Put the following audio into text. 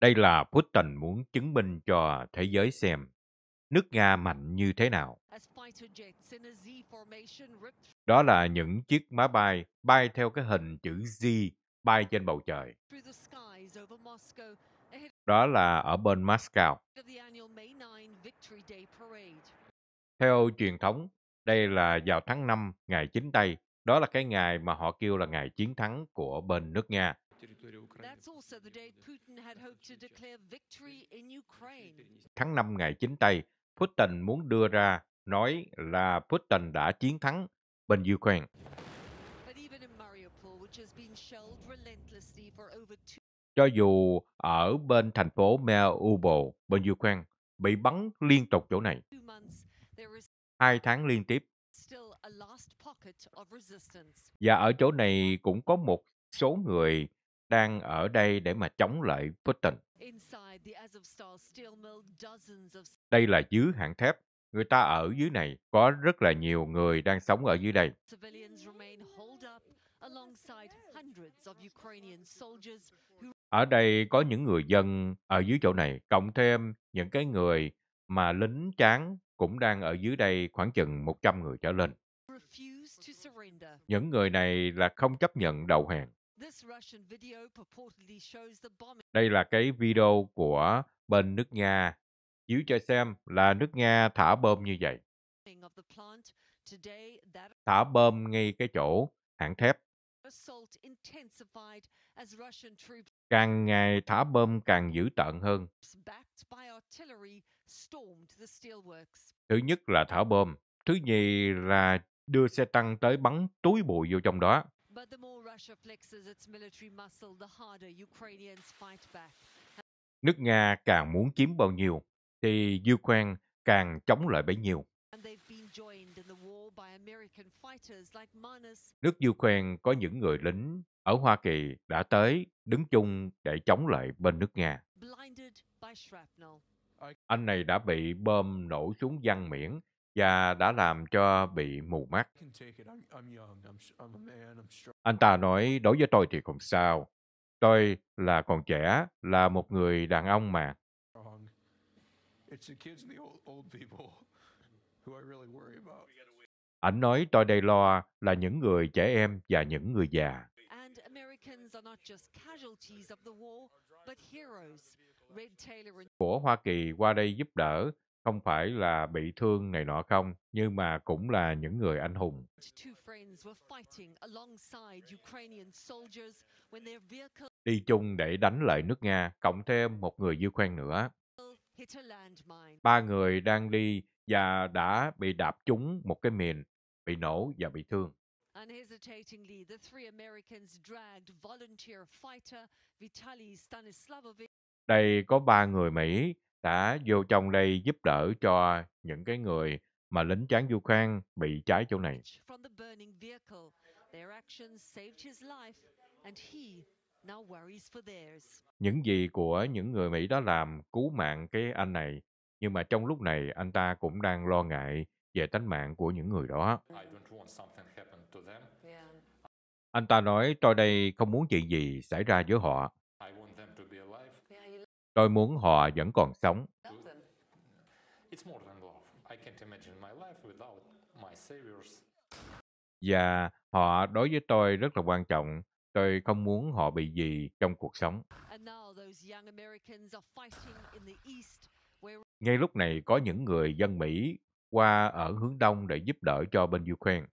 Đây là Putin muốn chứng minh cho thế giới xem nước Nga mạnh như thế nào. Đó là những chiếc máy bay bay theo cái hình chữ Z bay trên bầu trời. Đó là ở bên Moscow. Theo truyền thống, đây là vào tháng 5 ngày 9 tây đó là cái ngày mà họ kêu là ngày chiến thắng của bên nước Nga. Tháng 5 ngày chính Tây, Putin muốn đưa ra nói là Putin đã chiến thắng bên Ukraine. Cho dù ở bên thành phố Mariupol bên Ukraine bị bắn liên tục chỗ này, hai tháng liên tiếp, và dạ, ở chỗ này cũng có một số người đang ở đây để mà chống lại Putin. Đây là dưới hạng thép. Người ta ở dưới này, có rất là nhiều người đang sống ở dưới đây. Ở đây có những người dân ở dưới chỗ này, cộng thêm những cái người mà lính tráng cũng đang ở dưới đây khoảng chừng 100 người trở lên. Những người này là không chấp nhận đầu hàng. Đây là cái video của bên nước Nga chiếu cho xem là nước Nga thả bom như vậy. Thả bom ngay cái chỗ hãng thép. Càng ngày thả bom càng dữ tợn hơn. Thứ nhất là thả bom, thứ nhì là đưa xe tăng tới bắn túi bụi vô trong đó. Nước Nga càng muốn chiếm bao nhiêu, thì Ukraine càng chống lại bấy nhiêu. Nước Ukraine có những người lính ở Hoa Kỳ đã tới đứng chung để chống lại bên nước Nga. Anh này đã bị bơm nổ xuống văn miệng và đã làm cho bị mù mắt. Anh ta nói, đối với tôi thì còn sao? Tôi là còn trẻ, là một người đàn ông mà. Anh nói tôi đây lo là những người trẻ em và những người già. Của Hoa Kỳ qua đây giúp đỡ không phải là bị thương này nọ không, nhưng mà cũng là những người anh hùng. Đi chung để đánh lại nước Nga, cộng thêm một người Ukraine nữa. Ba người đang đi và đã bị đạp trúng một cái miền, bị nổ và bị thương. the three Americans volunteer fighter Vitaly Stanislavovich đây có ba người Mỹ đã vô trong đây giúp đỡ cho những cái người mà lính tráng du khang bị cháy chỗ này. Những gì của những người Mỹ đó làm cứu mạng cái anh này, nhưng mà trong lúc này anh ta cũng đang lo ngại về tính mạng của những người đó. Anh ta nói tôi đây không muốn chuyện gì xảy ra với họ. Tôi muốn họ vẫn còn sống. Và họ đối với tôi rất là quan trọng. Tôi không muốn họ bị gì trong cuộc sống. Ngay lúc này có những người dân Mỹ qua ở hướng đông để giúp đỡ cho bên Ukraine.